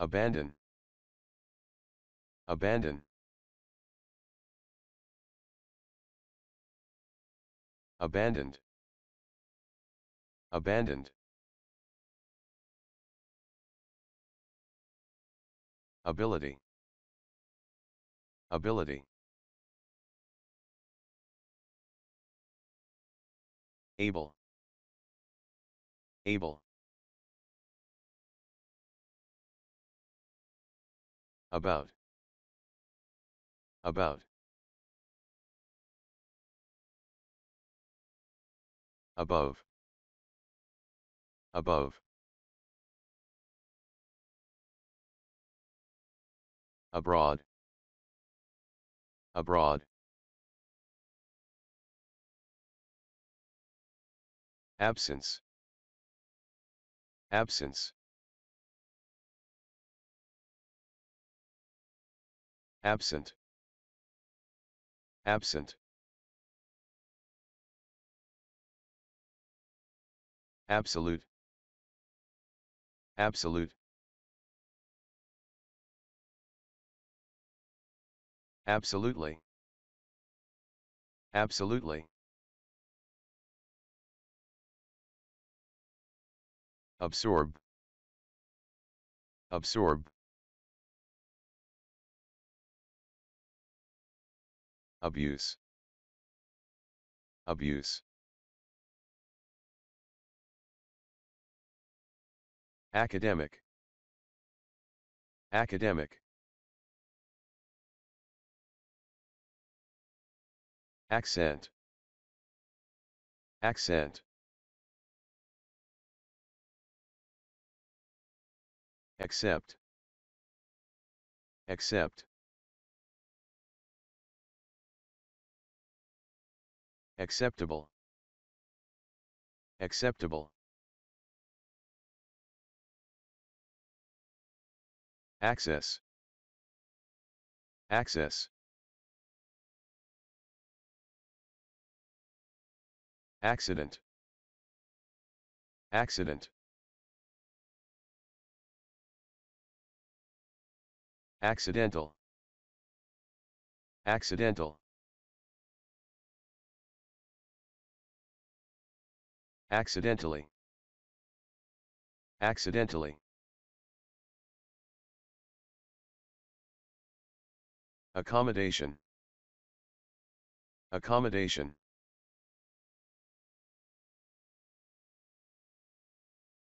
Abandon. Abandon. Abandoned. Abandoned. Ability. Ability. Able. Able. About. About. Above. Above. Abroad. Abroad. Absence. Absence. Absent. Absent. Absolute. Absolute. Absolutely. Absolutely. Absorb. Absorb. Abuse. Abuse. Academic. Academic. Accent. Accent. Accept. Accept. acceptable acceptable access access accident accident accidental accidental Accidentally. Accidentally. Accommodation. Accommodation.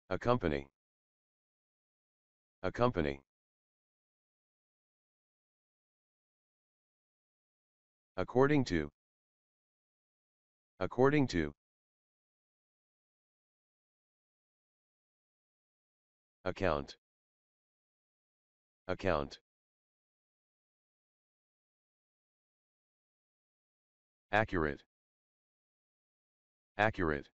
Accompany. Accompany. According to. According to. Account. Account. Accurate. Accurate.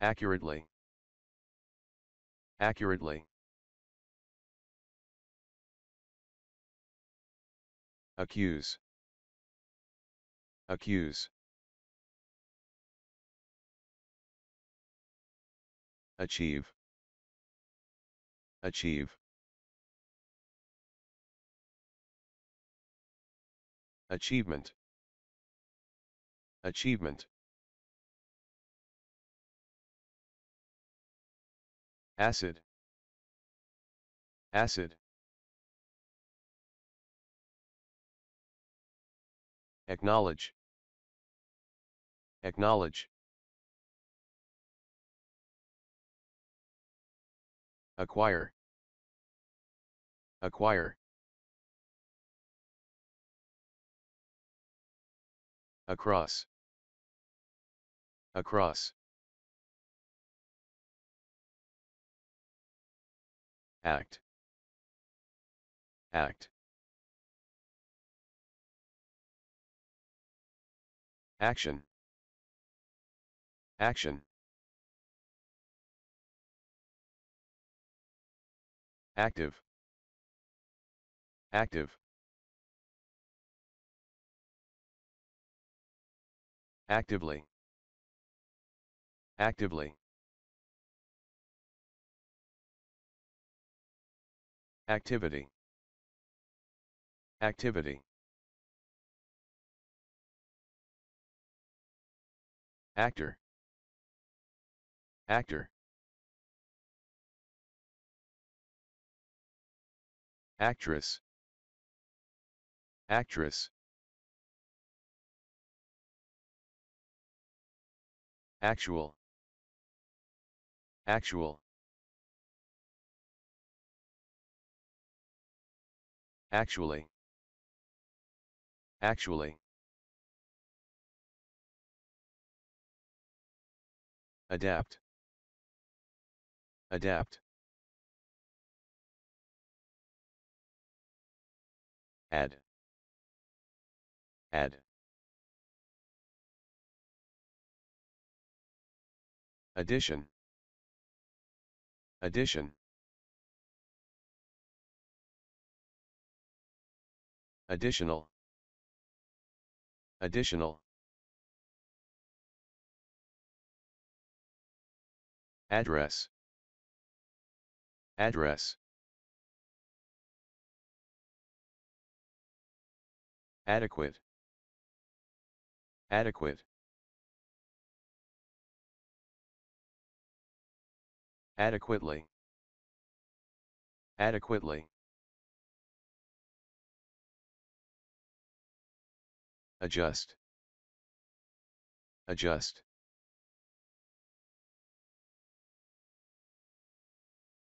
Accurately. Accurately. Accuse. Accuse. Achieve. Achieve. Achievement. Achievement. Acid. Acid. Acknowledge. Acknowledge. Acquire. Acquire. Across. Across. Act. Act. Action. Action. Active. Active. Actively. Actively. Activity. Activity. Actor. Actor. Actress. Actress. Actual. Actual. Actually. Actually. Adapt. Adapt. add add addition addition additional additional address address Adequate. Adequate. Adequately. Adequately. Adjust. Adjust.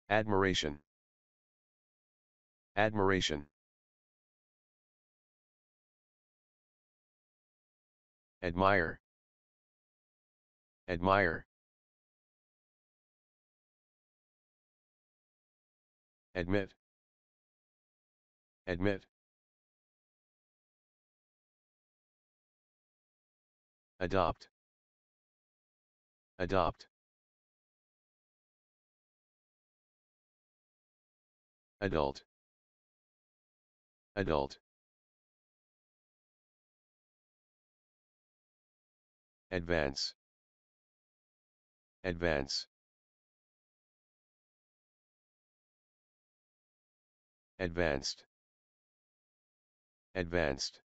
Admiration. Admiration. Admire. Admire. Admit. Admit. Adopt. Adopt. Adult. Adult. Advance. Advance. Advanced. Advanced.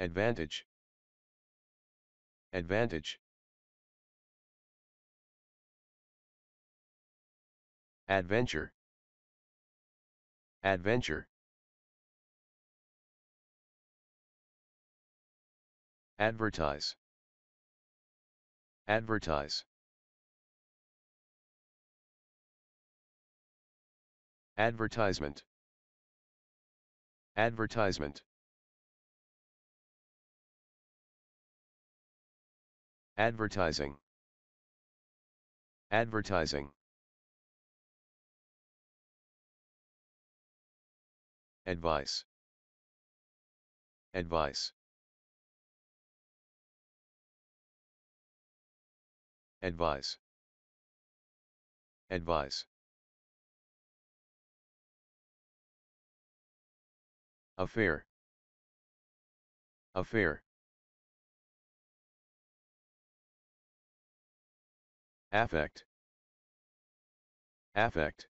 Advantage. Advantage. Adventure. Adventure. Advertise. Advertise. Advertisement. Advertisement. Advertising. Advertising. Advice. Advice. Advise. Advise. Affair. Affair. Affect. Affect.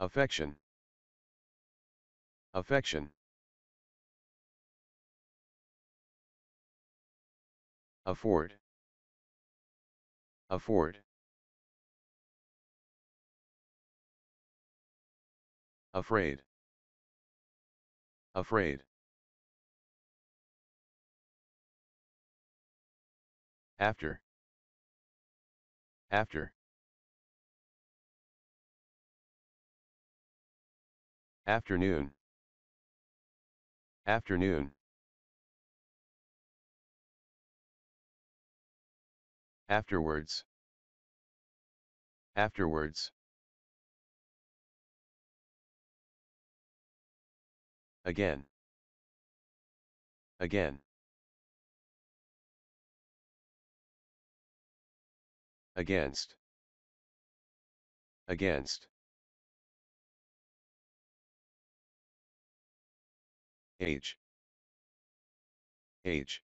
Affection. Affection. Afford. Afford. Afraid. Afraid. After. After. Afternoon. Afternoon. Afterwards. Afterwards. Again. Again. Against. Against. Age. Age.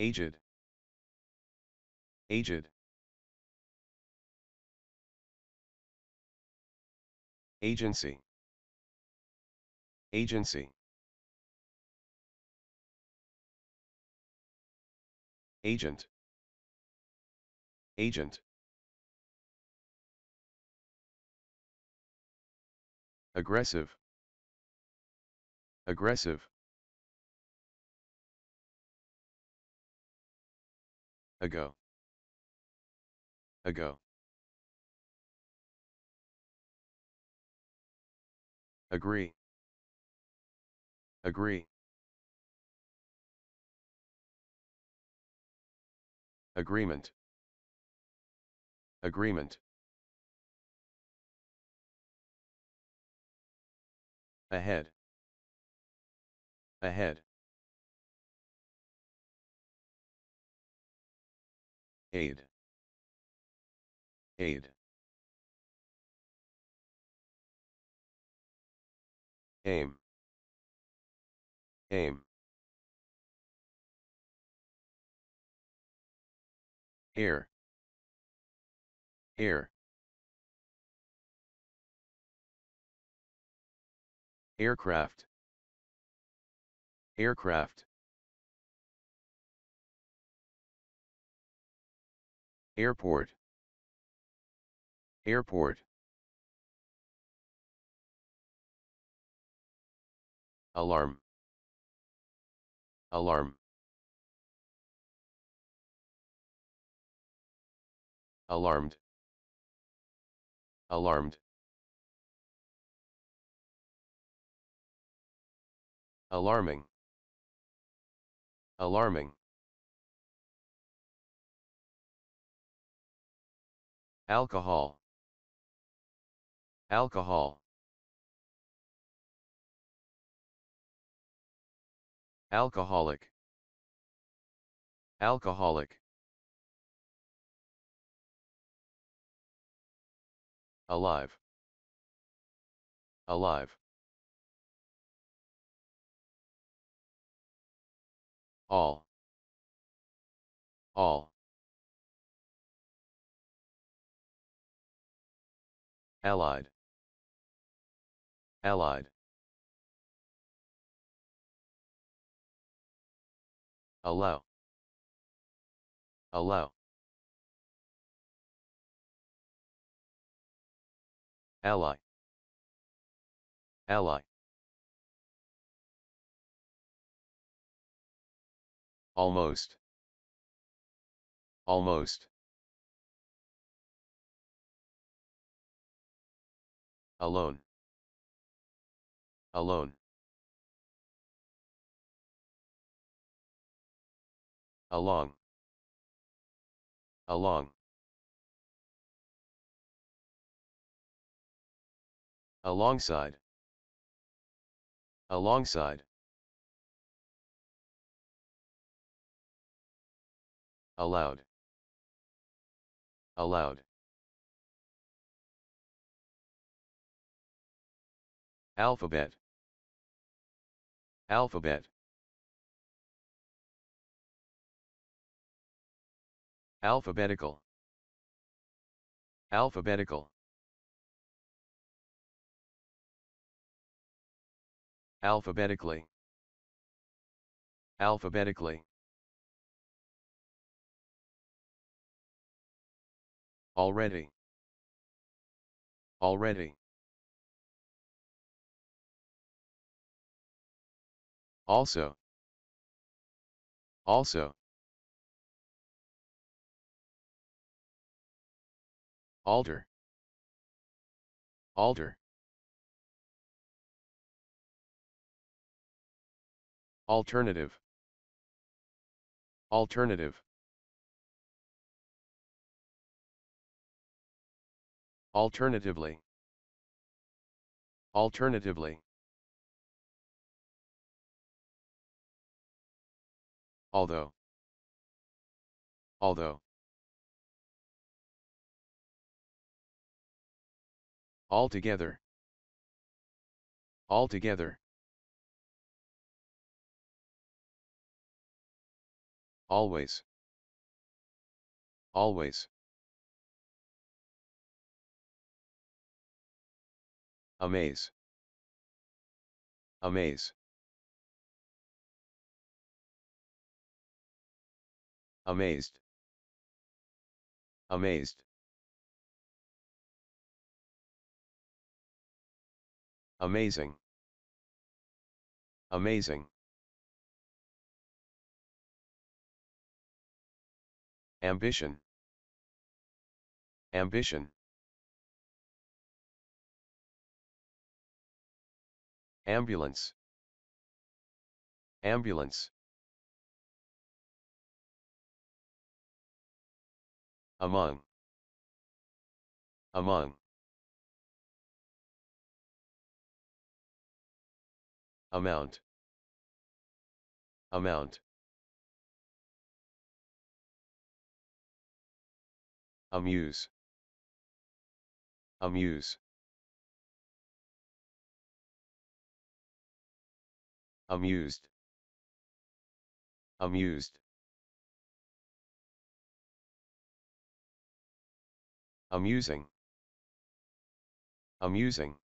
Aged. Aged. Agency. Agency. Agent. Agent. Aggressive. Aggressive. ago ago agree agree agreement agreement ahead ahead aid aid aim aim air air aircraft aircraft Airport. Airport. Alarm. Alarm. Alarmed. Alarmed. Alarming. Alarming. Alcohol. Alcohol. Alcoholic. Alcoholic. Alive. Alive. All. All. Allied. Allied. Allow. Allow. Ally. Ally. Almost. Almost. Alone. Alone. Along. Along. Alongside. Alongside. Allowed. Allowed. Alphabet. Alphabet. Alphabetical. Alphabetical. Alphabetically. Alphabetically. Already. Already. Also. Also. Alter. Alter. Alternative. Alternative. Alternatively. Alternatively. although although altogether altogether always always amaze amaze Amazed. Amazed. Amazing. Amazing. Ambition. Ambition. Ambulance. Ambulance. among among amount amount amuse amuse amused amused Amusing. Amusing.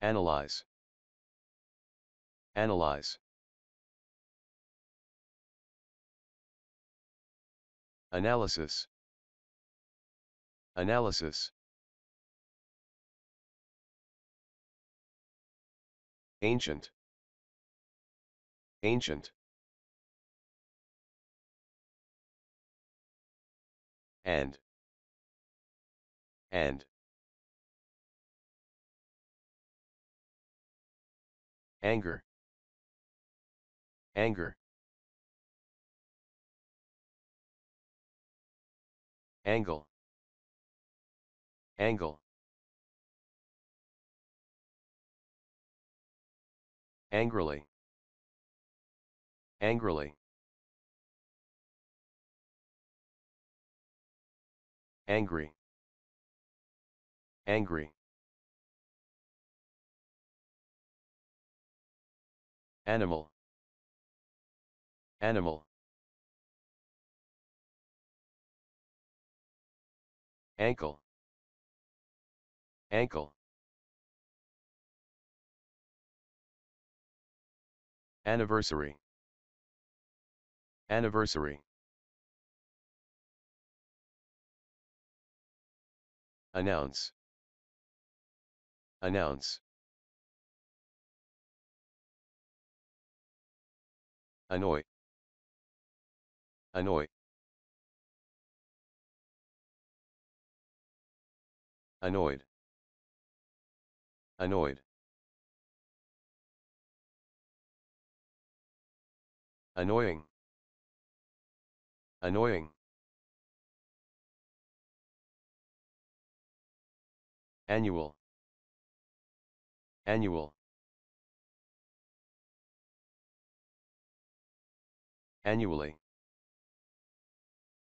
Analyze. Analyze. Analysis. Analysis. Ancient. Ancient. and and anger anger angle angle angrily angrily Angry. Angry. Animal. Animal. Ankle. Ankle. Anniversary. Anniversary. Announce. Announce. Annoy. Annoy. Annoyed. Annoyed. Annoying. Annoying. Annual. Annual. Annually.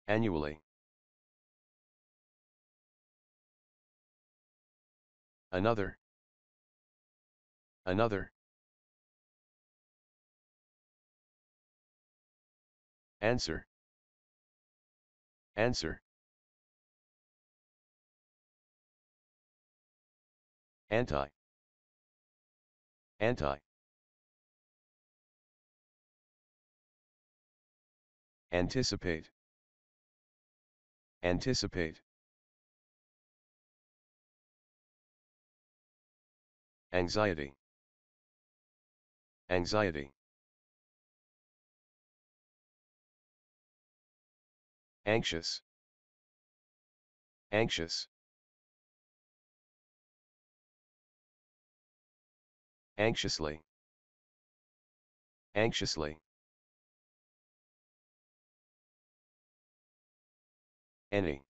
Annually. Another. Another. Answer. Answer. Anti. Anti. Anticipate. Anticipate. Anxiety. Anxiety. Anxious. Anxious. anxiously anxiously any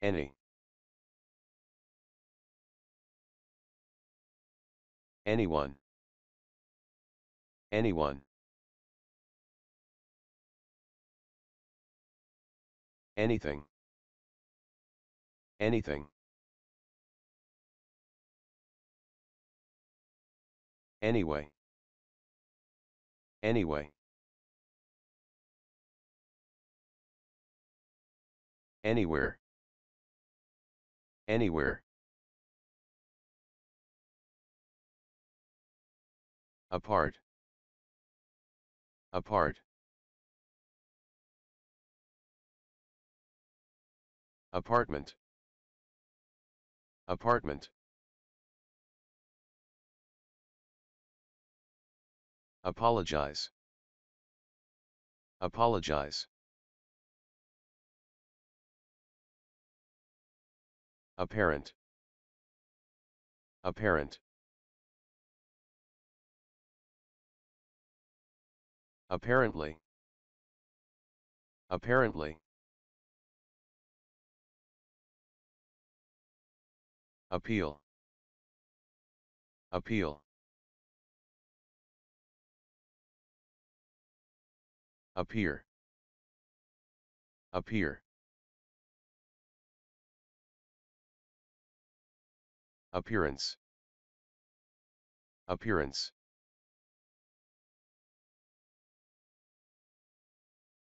any anyone anyone anything anything Anyway. Anyway. Anywhere. Anywhere. Apart. Apart. Apartment. Apartment. Apologize. Apologize. Apparent. Apparent. Apparently. Apparently. Appeal. Appeal. Appear. Appear. Appearance. Appearance.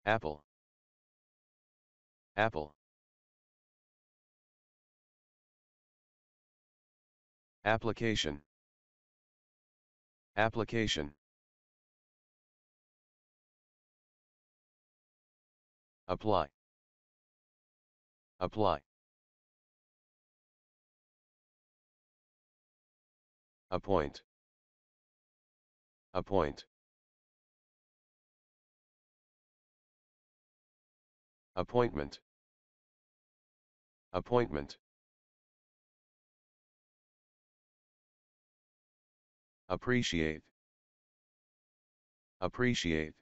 Apple. Apple. Application. Application. Apply. Apply. Appoint. Appoint. Appointment. Appointment. Appreciate. Appreciate.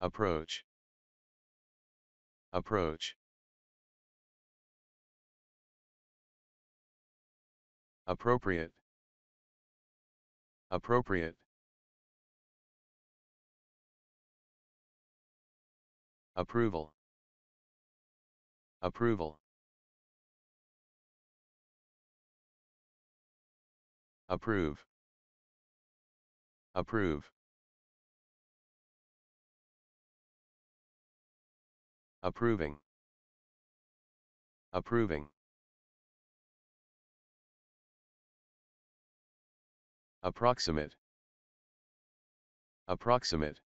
Approach. Approach. Appropriate. Appropriate. Approval. Approval. Approve. Approve. Approving. Approving. Approximate. Approximate.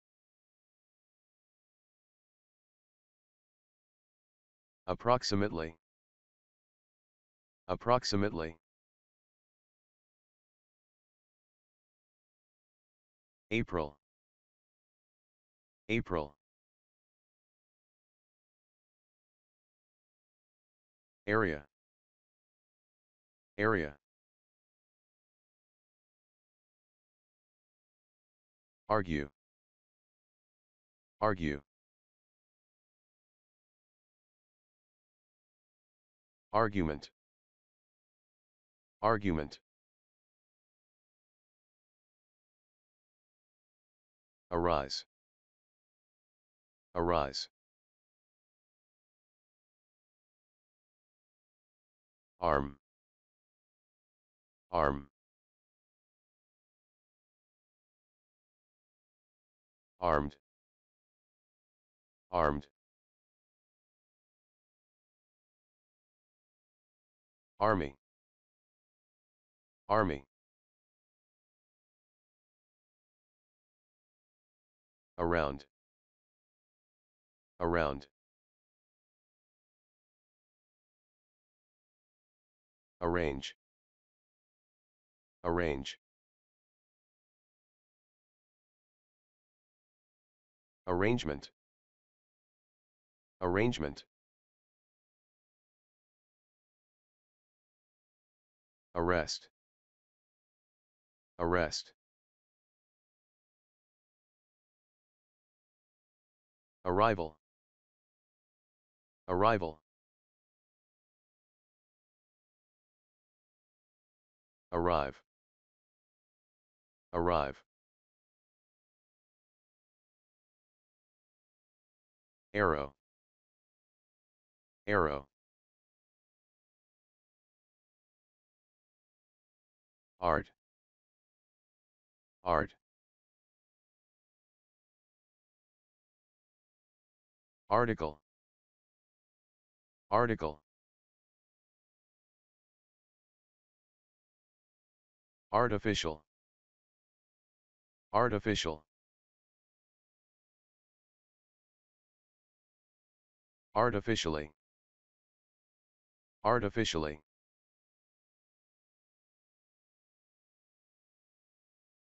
Approximately. Approximately. April. April. Area. Area. Argue. Argue. Argument. Argument. Arise. Arise. arm arm armed armed army army around around Arrange. Arrange. Arrangement. Arrangement. Arrest. Arrest. Arrival. Arrival. Arrive. Arrive. Arrow. Arrow. Art. Art. Article. Article. Artificial. Artificial. Artificially. Artificially.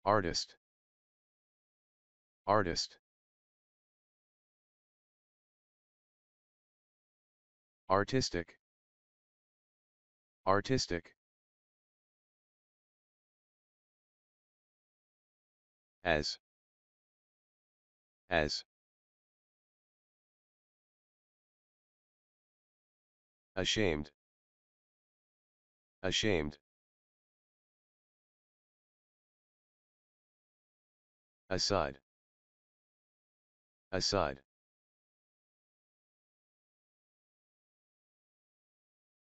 Artist. Artist. Artistic. Artistic. as as ashamed ashamed aside aside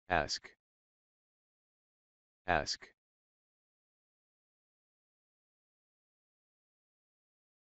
ask ask